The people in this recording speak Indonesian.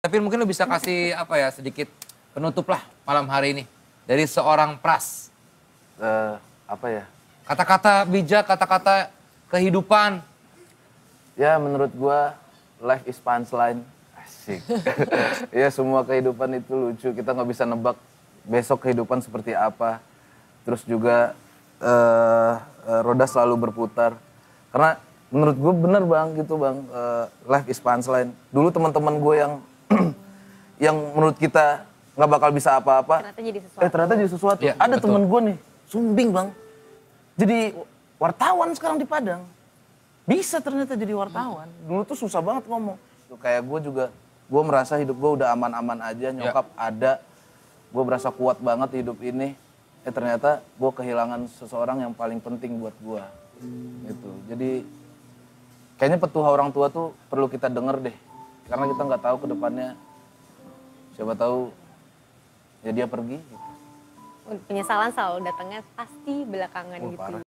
Tapi mungkin lo bisa kasih apa ya sedikit penutup lah malam hari ini dari seorang pras. Uh, apa ya? Kata-kata bijak, kata-kata kehidupan. Ya menurut gua life is punchline. Asik. ya semua kehidupan itu lucu. Kita nggak bisa nebak besok kehidupan seperti apa. Terus juga uh, uh, roda selalu berputar. Karena menurut gue bener bang gitu bang uh, life is punchline. Dulu teman-teman gue yang yang menurut kita nggak bakal bisa apa-apa. Ternyata jadi sesuatu. Eh ternyata jadi sesuatu. Ya, Ada betul. temen gue nih, sumbing bang. Jadi wartawan sekarang di Padang. Bisa ternyata jadi wartawan. Hmm. Dulu tuh susah banget ngomong. Tuh, kayak gue juga, gue merasa hidup gue udah aman-aman aja, iya. nyokap ya. ada. Gue berasa kuat banget hidup ini. Eh ternyata gue kehilangan seseorang yang paling penting buat gue. Hmm. Gitu. Jadi kayaknya petua orang tua tuh perlu kita denger deh karena kita nggak tahu kedepannya siapa tahu ya dia pergi penyesalan selalu datangnya pasti belakangan oh, gitu parah.